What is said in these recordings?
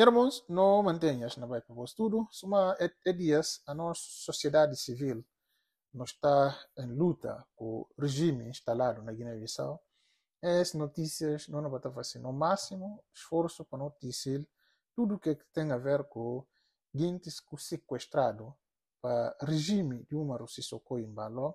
Irmãos, não mantenhas na Bíblia vosso tudo, suma é, é dias a nossa sociedade civil não está em luta com o regime instalado na Guiné-Bissau. As notícias não vão fazer no máximo esforço para noticiar tudo o que tem a ver com guintes sequestrado para regime de uma Russisoko em Baló,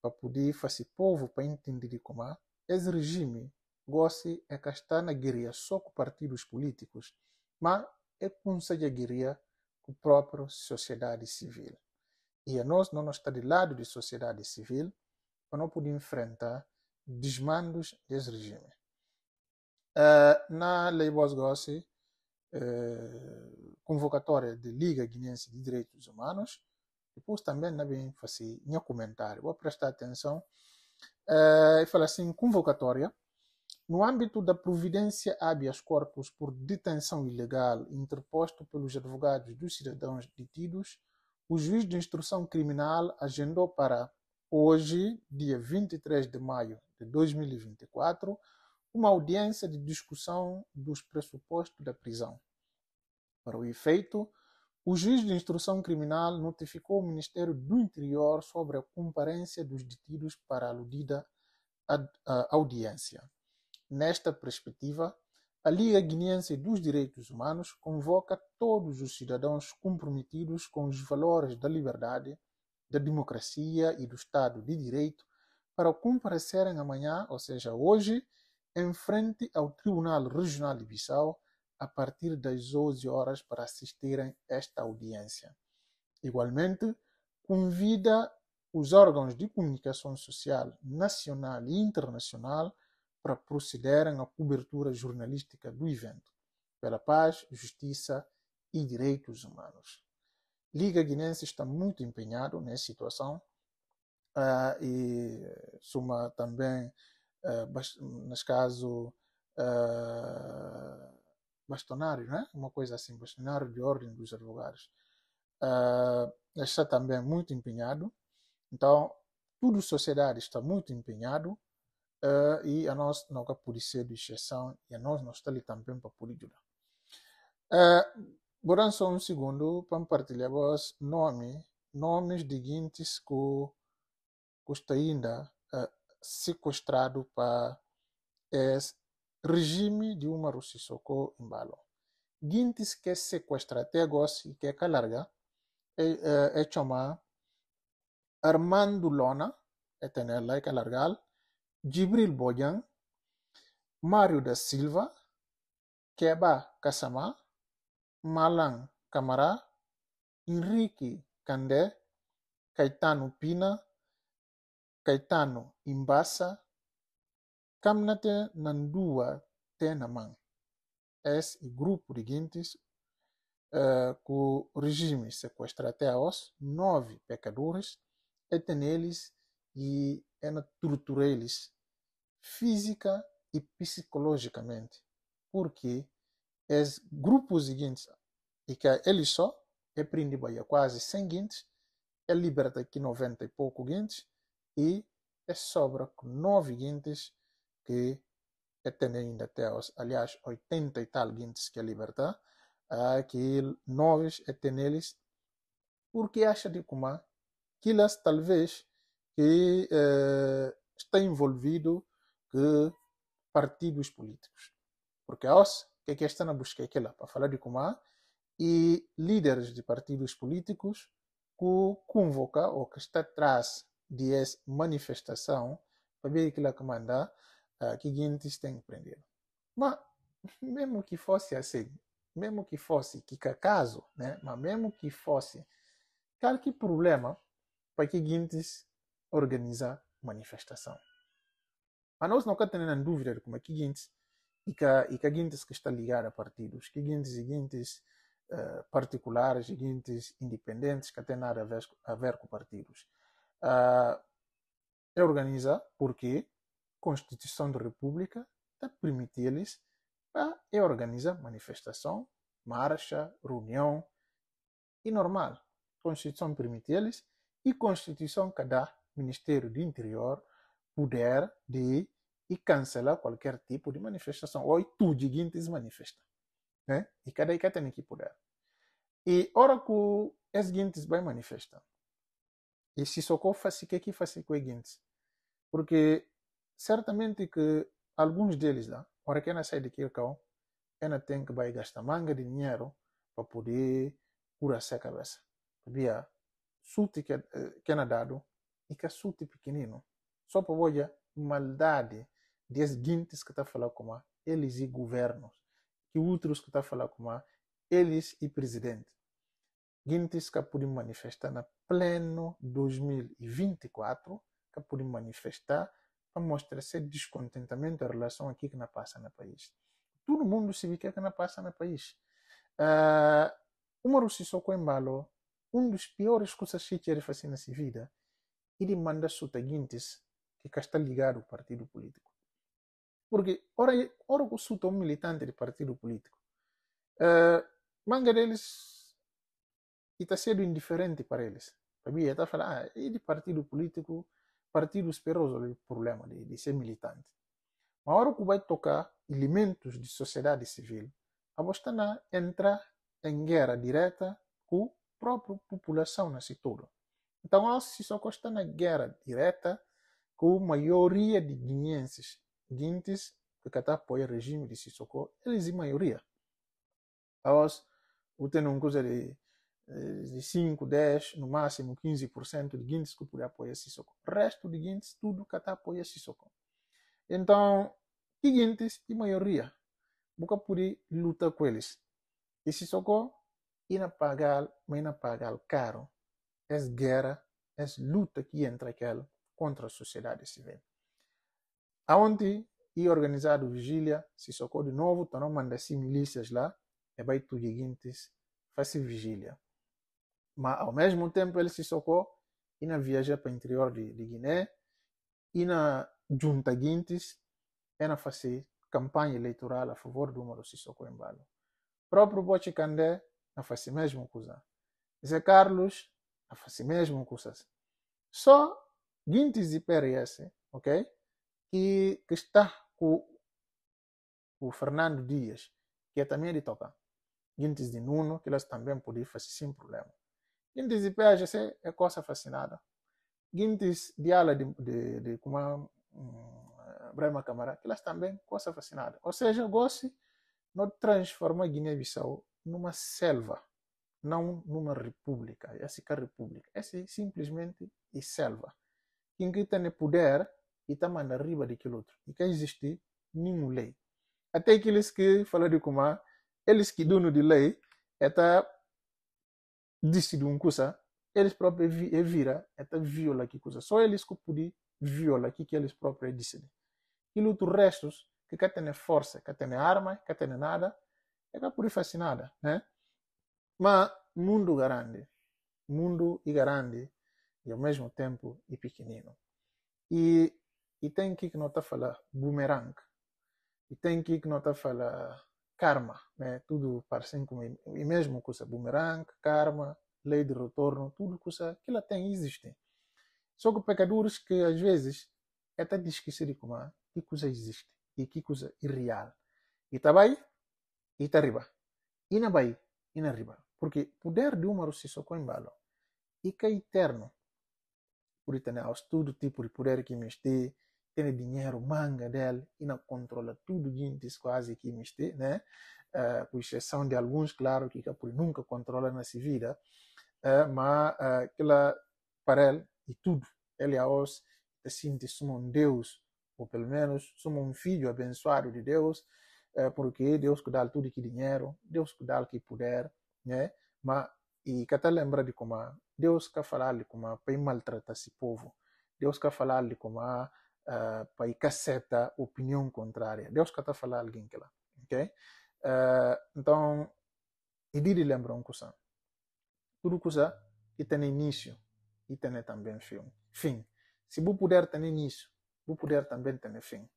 para poder fazer povo para entender como é esse regime gosta é que está na guerra só com partidos políticos mas é conseguiria com a própria sociedade civil. E a nós não está do lado da sociedade civil para não poder enfrentar desmandos desse regime. Uh, na Lei Bosgossi, uh, eh, convocatória da Liga Guinense de Direitos Humanos, depois também na bem fazer um comentário, vou prestar atenção, uh, e fala assim, convocatória, no âmbito da providência habeas corpus por detenção ilegal interposto pelos advogados dos cidadãos detidos, o juiz de instrução criminal agendou para hoje, dia 23 de maio de 2024, uma audiência de discussão dos pressupostos da prisão. Para o efeito, o juiz de instrução criminal notificou o Ministério do Interior sobre a comparência dos detidos para a aludida audiência. Nesta perspectiva, a Liga Guinense dos Direitos Humanos convoca todos os cidadãos comprometidos com os valores da liberdade, da democracia e do Estado de Direito para comparecerem amanhã, ou seja, hoje, em frente ao Tribunal Regional de Bissau, a partir das 11 horas, para assistirem esta audiência. Igualmente, convida os órgãos de comunicação social nacional e internacional para procederem à cobertura jornalística do evento, pela paz, justiça e direitos humanos. Liga Guinense está muito empenhado nessa situação uh, e suma também, uh, nesse caso, uh, bastonário, né? uma coisa assim, bastonário de ordem dos advogados. Uh, está também muito empenhado. Então, tudo sociedade está muito empenhado Uh, eh, e a nós não pode ser de exceção e a nós nós está ali também para poder ajudar. Uh, eh, Bora só um segundo para compartilhar os nomes nomes de guintes que, que está ainda uh, eh, sequestrado para esse regime de uma Rússia socorro em balão. Guintes que sequestra até agora e que é calarga é, é, é chamado Armando Lona, é tener lá que largar Jibril Bojan, Mário da Silva, Keba Kasama, Malang Camará, Henrique Candé, Caetano Pina, Caetano Imbassa, Kamnate Nandua Tenaman. Esse grupo de guintes uh, eh, que o regime sequestra até aos nove pecadores, é neles e é na tortura eles física e psicologicamente, porque os grupos seguintes, e que ele só, é prindiba quase 100 guintes, é liberta aqui 90 e pouco guintes, e é sobra com 9 guintes, que é tendo ainda até, aliás, 80 e tal guintes que é libertar, ah, que 9 é tendo eles, porque acha de como que elas talvez que eh, está envolvido de partidos políticos. Porque a o que é que está na busca aquela é é para falar de como há, e líderes de partidos políticos que convoca ou que está atrás de essa manifestação para ver aquilo que manda uh, que gente tem que prender. Mas, mesmo que fosse assim, mesmo que fosse, que caso, né? mas mesmo que fosse, qualquer problema para que gente organiza manifestação. Mas nós não temos a dúvida como é que gente e que, e que gente que está ligada a partidos, que gente seguintes uh, eh, particulares, seguintes independentes que tem nada a ver, a ver com partidos. Uh, é organiza porque a Constituição da República está permitindo-lhes para é organizar manifestação, marcha, reunião e normal. A Constituição permite-lhes e a Constituição que dá Ministério do Interior poder de e cancelar qualquer tipo de manifestação, ou tudo seguintes manifesta. Né? E cada e cada tem que poder. E ora que é as seguintes vai manifestar. E se socorro faz o que é que faz com é as Porque certamente que alguns deles lá, ora que ela sai de Kirkão, ela tem que vai gastar manga de dinheiro para poder curar sua cabeça. Via suti que, eh, que é dado e que é pequenino. Só para olhar maldade desses guintes que está a falar como eles e governos, e outros que está a falar como eles e presidente. Guintes que podem manifestar na pleno 2024, que podem manifestar para mostrar seu descontentamento em relação aqui que não passa no país. Todo mundo se vê que é não passa no país. Uh, uma com embalo, um dos piores coisas que ele fazia sua vida, ele manda sua guintes e cá está ligado ao partido político. Porque, ora, ora eu sou um militante de partido político. Uh, eh, manga deles está sendo indiferente para eles. Sabia? Está falando, ah, e de partido político, partido esperoso o problema de, de ser militante. Mas ora que vai tocar elementos de sociedade civil, a Bostana entra em guerra direta com a própria população nesse toda. Então, se só está na guerra direta, com a maioria de guineenses, guintes, que até apoia o regime de Sissoko, eles em maioria. Então, ou tem uma coisa de, eh, de 5, 10, no máximo 15% de guintes que pode apoiar Sissoko. O resto de guintes, tudo que até apoia Sissoko. Então, e guintes, e maioria, nunca pude lutar com eles. E Sissoko, ina pagar, mas ina pagar caro. É guerra, é luta que entra aquela contra a sociedade civil. Aonde e organizado vigília, se socou de novo, tornou mandar se milícias lá, é e vai tu gigantes, faz vigília. Mas ao mesmo tempo ele se socou e na viaja para o interior de, de Guiné, e na junta guintes, e é na fazer campanha eleitoral a favor do Moro Sissoko Embalo. Próprio Boche Candé, na fazer mesmo coisa. Zé Carlos, na fazer mesmo coisa. Só 20 ok? Que, que está com o Fernando Dias, que é também de Toca. Guintes de Nuno, que eles também podem fazer sem problema. Guintes de PHC é coisa fascinada. Guintes de ala de, de, de como hum, mm, Camara, que elas também coisa fascinada. Ou seja, gosto não transforma Guiné-Bissau numa selva, não numa república. Essa é a república. Essa é simplesmente a selva quem que tem poder está mandando riba daquilo outro. E que existe nenhuma lei. Até aqueles que falam de como eles que dono de lei, está decidindo uma coisa, eles próprios é vira, está viola que coisa. Só eles que podem viola que, que eles próprios decidem. E outros restos, que quer ter força, quer ter arma, quer ter nada, é que por fazer nada, né? Mas mundo grande, mundo e grande, e ao mesmo tempo e pequenino. E, e tem aqui que não está a falar boomerang, e tem aqui que não está a falar karma, né? tudo parecendo como e mesmo coisa boomerang, karma, lei de retorno, tudo coisa que ela tem existe. Só que pecadores que às vezes até de esquecer de como é, que coisa existe e que coisa irreal. E está bem, e está riba. E na bem, e na riba. Porque poder de uma só com embalo. E que é eterno. Uri tene aos tudo tipo de poder que me este, tem dinheiro, manga dela, e não controla tudo gente quase que me este, né? Uh, com exceção de alguns, claro, que por nunca controla nessa vida, uh, eh, mas uh, eh, para ele, e tudo, ele aos os sente como um Deus, ou pelo menos como um filho abençoado de Deus, uh, eh, porque Deus que dá tudo que dinheiro, Deus que dá o que puder, né? Mas, e que até lembra de como Deus quer falar-lhe como para maltratar esse povo. Deus quer falar-lhe como uh, eh, para caceta opinião contrária. Deus quer tá falar alguém que lá, ok? Uh, então, e de lembrar um coisa. Tudo coisa e tem início e tem também fim. Fim. Se você puder ter início, você puder também ter fim.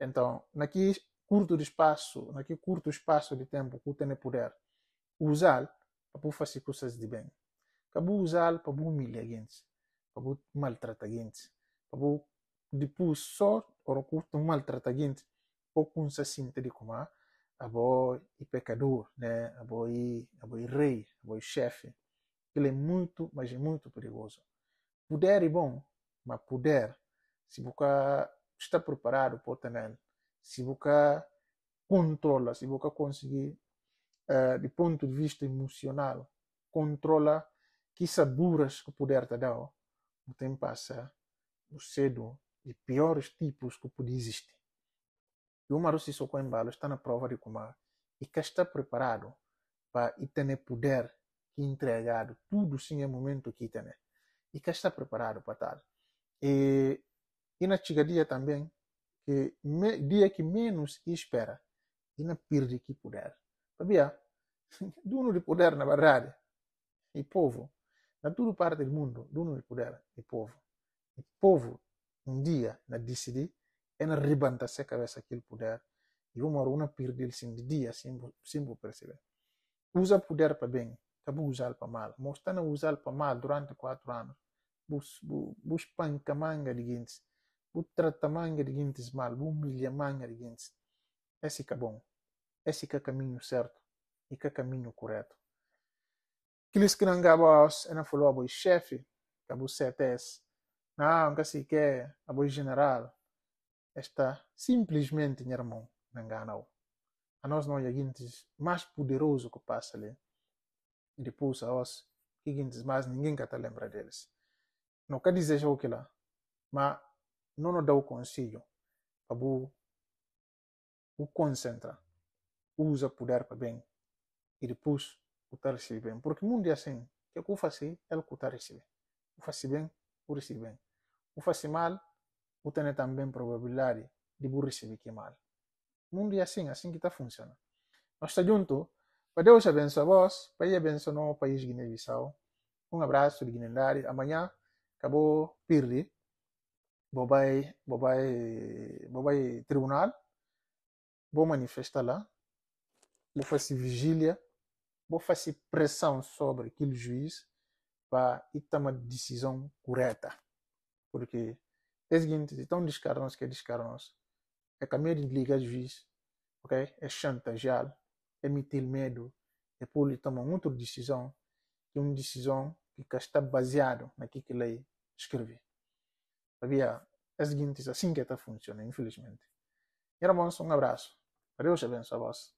Então, naquele curto espaço, naquele curto espaço de tempo que você tem poder usar para fazer coisas de bem para usar, para bu humilhar gente, para bu maltratar gente, para depois só ora curto maltratar gente, pouco se sente de como abo e pecador, né? Abo e rei, abo chefe. Ele é muito, mas é muito perigoso. Poder é bom, mas poder, se você está preparado para também, se você controla, se você conseguir, uh, eh, do ponto de vista emocional, controla que saburas que puder te dar, o tempo passa, o cedo, e piores tipos que pode existir. E o Marusi em Embalo está na prova de como e que está preparado para ter poder que entregado tudo sim é momento que tem. E que está preparado para tal. E, e na chegadia também, que me, dia que menos espera, e na perda que puder. Sabia? Dono de poder, na verdade, e povo, na toda parte do mundo, do de poder, o povo. O povo, um dia, na decidir, é na rebanta se a cabeça aquele poder. E uma hora, uma perde ele sim, de dia, sem vou perceber. Usa o poder para bem, acabou usar para mal. Mostrando usar para mal durante quatro anos. Bus, bus, bus manga de gente, bus trata manga de gente mal, bus humilha manga de gente. Esse que é bom. Esse que é caminho certo e que é caminho correto. Kilis kinang gabos ena falou aboi chefe, cabo CTS. Não, que se que é general. Esta simplesmente minha irmã não ganhou. A nós não jaguintes mais poderoso que passa ali. E depois a nós, que guintes mais ninguém que lembra deles. Não quer dizer o que lá, mas não nos dá o conselho para o concentra Usa poder para bem. E depois cutar receber bem. Porque o mundo é assim. O que é que eu faço? Ele cutar receber. Eu faço bem, eu recebo bem. Eu faço mal, eu tenho também probabilidade de eu receber que mal. O mundo é assim, assim que está funcionando. Nós estamos juntos. Para Deus abençoe a vós, para ele abençoe o país de Guiné-Bissau. Um abraço de guiné bissau Amanhã, acabou Pirli. Bobai, bobai, bobai tribunal. Vou manifestar lá. Vou fazer vigília vou fazer pressão sobre aquele juiz para ir tomar decisão correta. Porque é o seguinte, então descarnos que descarnos. É, é caminho de ligar juiz, ok? É chantagear, é meter medo, é por ele tomar outra decisão, que é uma decisão que está baseada naquilo que ele escreve. Sabia? É o seguinte, é assim que está funcionando, infelizmente. E, irmãos, um abraço. Deus abençoe a voz